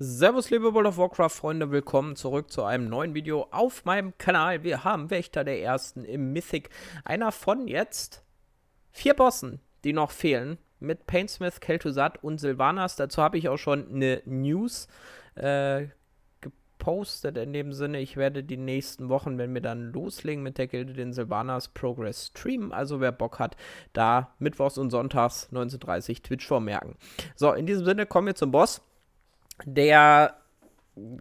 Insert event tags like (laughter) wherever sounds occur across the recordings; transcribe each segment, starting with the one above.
Servus liebe World of Warcraft Freunde, willkommen zurück zu einem neuen Video auf meinem Kanal. Wir haben Wächter der Ersten im Mythic, einer von jetzt vier Bossen, die noch fehlen, mit Painsmith, Kel'Thuzad und Sylvanas. Dazu habe ich auch schon eine News äh, gepostet in dem Sinne. Ich werde die nächsten Wochen, wenn wir dann loslegen mit der Gilde, den Sylvanas Progress streamen. Also wer Bock hat, da mittwochs und sonntags 19.30 Twitch vormerken. So, in diesem Sinne kommen wir zum Boss der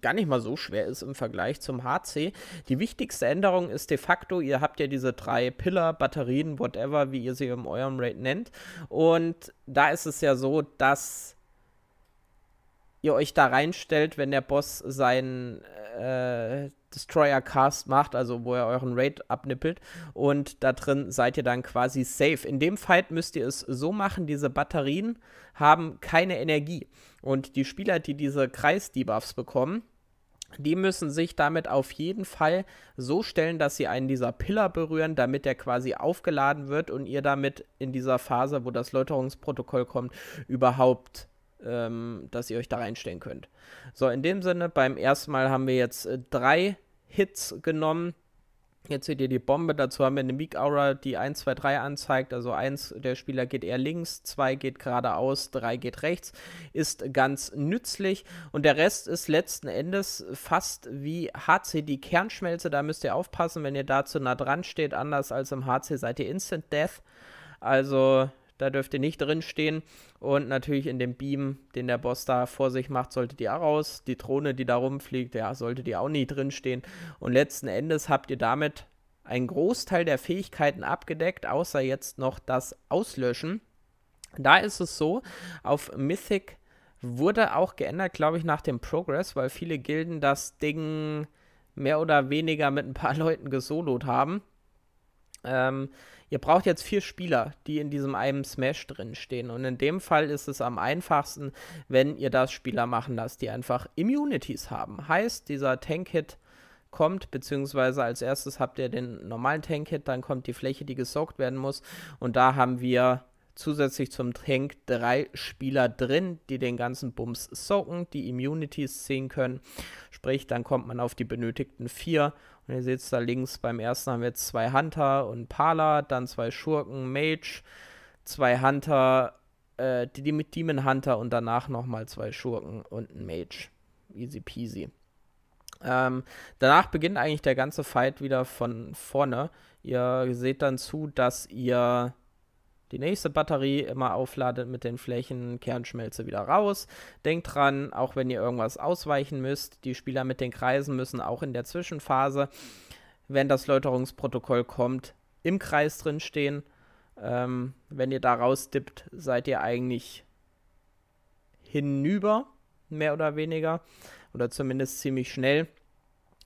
gar nicht mal so schwer ist im Vergleich zum HC. Die wichtigste Änderung ist de facto, ihr habt ja diese drei Pillar, Batterien, whatever, wie ihr sie in eurem Raid nennt. Und da ist es ja so, dass ihr euch da reinstellt, wenn der Boss seinen äh, Destroyer Cast macht, also wo er euren Raid abnippelt. Und da drin seid ihr dann quasi safe. In dem Fight müsst ihr es so machen, diese Batterien haben keine Energie. Und die Spieler, die diese Kreis-Debuffs bekommen, die müssen sich damit auf jeden Fall so stellen, dass sie einen dieser Pillar berühren, damit der quasi aufgeladen wird und ihr damit in dieser Phase, wo das Läuterungsprotokoll kommt, überhaupt ähm, dass ihr euch da reinstellen könnt. So, in dem Sinne, beim ersten Mal haben wir jetzt äh, drei Hits genommen. Jetzt seht ihr die Bombe, dazu haben wir eine Meek Aura, die 1, 2, 3 anzeigt. Also 1 der Spieler geht eher links, 2 geht geradeaus, 3 geht rechts. Ist ganz nützlich. Und der Rest ist letzten Endes fast wie HC die Kernschmelze. Da müsst ihr aufpassen, wenn ihr da zu nah dran steht. Anders als im HC seid ihr Instant Death. Also da dürft ihr nicht drin stehen. Und natürlich in dem Beam, den der Boss da vor sich macht, sollte die auch raus. Die Drohne, die da rumfliegt, ja, sollte die auch nicht drin stehen. Und letzten Endes habt ihr damit einen Großteil der Fähigkeiten abgedeckt, außer jetzt noch das Auslöschen. Da ist es so, auf Mythic wurde auch geändert, glaube ich, nach dem Progress, weil viele Gilden das Ding mehr oder weniger mit ein paar (laughs) Leuten gesolot haben. Ähm, ihr braucht jetzt vier Spieler, die in diesem einen Smash drin stehen. Und in dem Fall ist es am einfachsten, wenn ihr das Spieler machen lasst, die einfach Immunities haben. Heißt, dieser Tank-Hit kommt, beziehungsweise als erstes habt ihr den normalen Tank-Hit, dann kommt die Fläche, die gesaugt werden muss. Und da haben wir zusätzlich zum Tank drei Spieler drin, die den ganzen Bums socken, die Immunities ziehen können. Sprich, dann kommt man auf die benötigten vier. Und ihr seht es da links, beim ersten haben wir jetzt zwei Hunter und Pala, dann zwei Schurken, Mage, zwei Hunter, äh, die, die mit Demon Hunter und danach nochmal zwei Schurken und ein Mage. Easy peasy. Ähm, danach beginnt eigentlich der ganze Fight wieder von vorne. Ihr seht dann zu, dass ihr die nächste Batterie immer aufladet mit den Flächen, Kernschmelze wieder raus. Denkt dran, auch wenn ihr irgendwas ausweichen müsst, die Spieler mit den Kreisen müssen auch in der Zwischenphase, wenn das Läuterungsprotokoll kommt, im Kreis drin stehen. Ähm, wenn ihr da rausdippt, seid ihr eigentlich hinüber, mehr oder weniger, oder zumindest ziemlich schnell.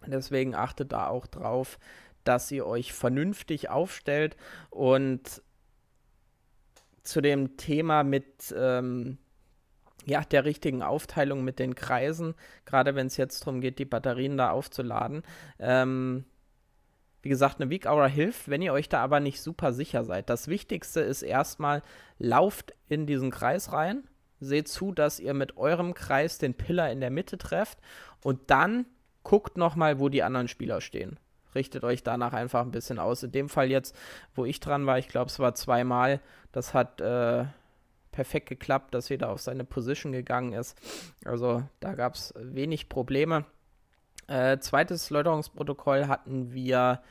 Deswegen achtet da auch drauf, dass ihr euch vernünftig aufstellt und zu dem Thema mit ähm, ja, der richtigen Aufteilung mit den Kreisen, gerade wenn es jetzt darum geht, die Batterien da aufzuladen. Ähm, wie gesagt, eine Week Hour hilft, wenn ihr euch da aber nicht super sicher seid. Das Wichtigste ist erstmal, lauft in diesen Kreis rein, seht zu, dass ihr mit eurem Kreis den Pillar in der Mitte trefft und dann guckt nochmal, wo die anderen Spieler stehen richtet euch danach einfach ein bisschen aus. In dem Fall jetzt, wo ich dran war, ich glaube, es war zweimal, das hat äh, perfekt geklappt, dass jeder auf seine Position gegangen ist. Also da gab es wenig Probleme. Äh, zweites Läuterungsprotokoll hatten wir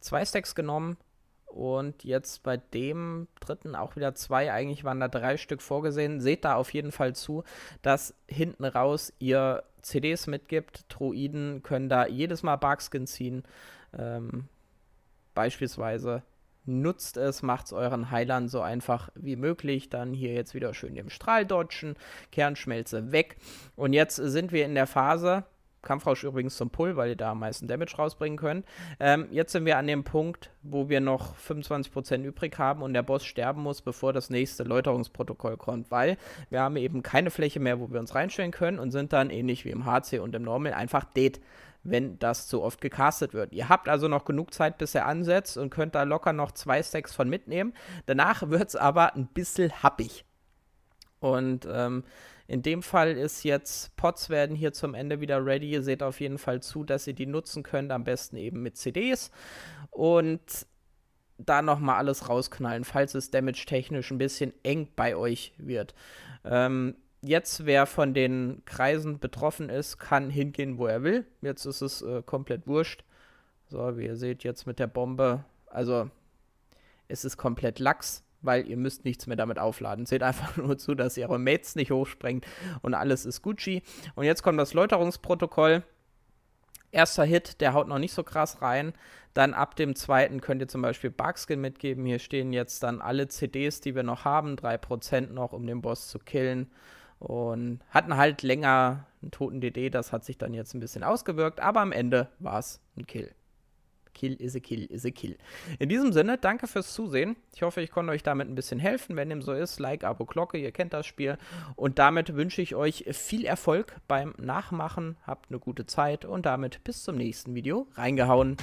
zwei Stacks genommen. Und jetzt bei dem dritten auch wieder zwei. Eigentlich waren da drei Stück vorgesehen. Seht da auf jeden Fall zu, dass hinten raus ihr CDs mitgibt. Droiden können da jedes Mal Barkskin ziehen. Ähm, beispielsweise nutzt es, macht es euren Heilern so einfach wie möglich. Dann hier jetzt wieder schön dem Strahl dodgen, Kernschmelze weg. Und jetzt sind wir in der Phase, Kampfrausch übrigens zum Pull, weil ihr da am meisten Damage rausbringen könnt. Ähm, jetzt sind wir an dem Punkt, wo wir noch 25% übrig haben und der Boss sterben muss, bevor das nächste Läuterungsprotokoll kommt, weil wir haben eben keine Fläche mehr, wo wir uns reinstellen können und sind dann ähnlich wie im HC und im Normal einfach dead wenn das zu oft gecastet wird. Ihr habt also noch genug Zeit, bis er ansetzt und könnt da locker noch zwei Stacks von mitnehmen. Danach wird es aber ein bisschen happig. Und ähm, in dem Fall ist jetzt, Pots werden hier zum Ende wieder ready. Ihr seht auf jeden Fall zu, dass ihr die nutzen könnt, am besten eben mit CDs. Und da nochmal alles rausknallen, falls es damage-technisch ein bisschen eng bei euch wird. Ähm, jetzt, wer von den Kreisen betroffen ist, kann hingehen, wo er will. Jetzt ist es äh, komplett wurscht. So, wie ihr seht, jetzt mit der Bombe, also es ist komplett lax weil ihr müsst nichts mehr damit aufladen. Seht einfach (laughs) nur zu, dass ihr eure Mates nicht hochsprengt und alles ist Gucci. Und jetzt kommt das Läuterungsprotokoll. Erster Hit, der haut noch nicht so krass rein. Dann ab dem zweiten könnt ihr zum Beispiel Barkskin mitgeben. Hier stehen jetzt dann alle CDs, die wir noch haben, 3% noch, um den Boss zu killen. Und hatten halt länger einen toten DD, das hat sich dann jetzt ein bisschen ausgewirkt, aber am Ende war es ein Kill. Kill is a Kill is a Kill. In diesem Sinne, danke fürs Zusehen. Ich hoffe, ich konnte euch damit ein bisschen helfen. Wenn dem so ist, Like, Abo, Glocke, ihr kennt das Spiel. Und damit wünsche ich euch viel Erfolg beim Nachmachen. Habt eine gute Zeit und damit bis zum nächsten Video. Reingehauen.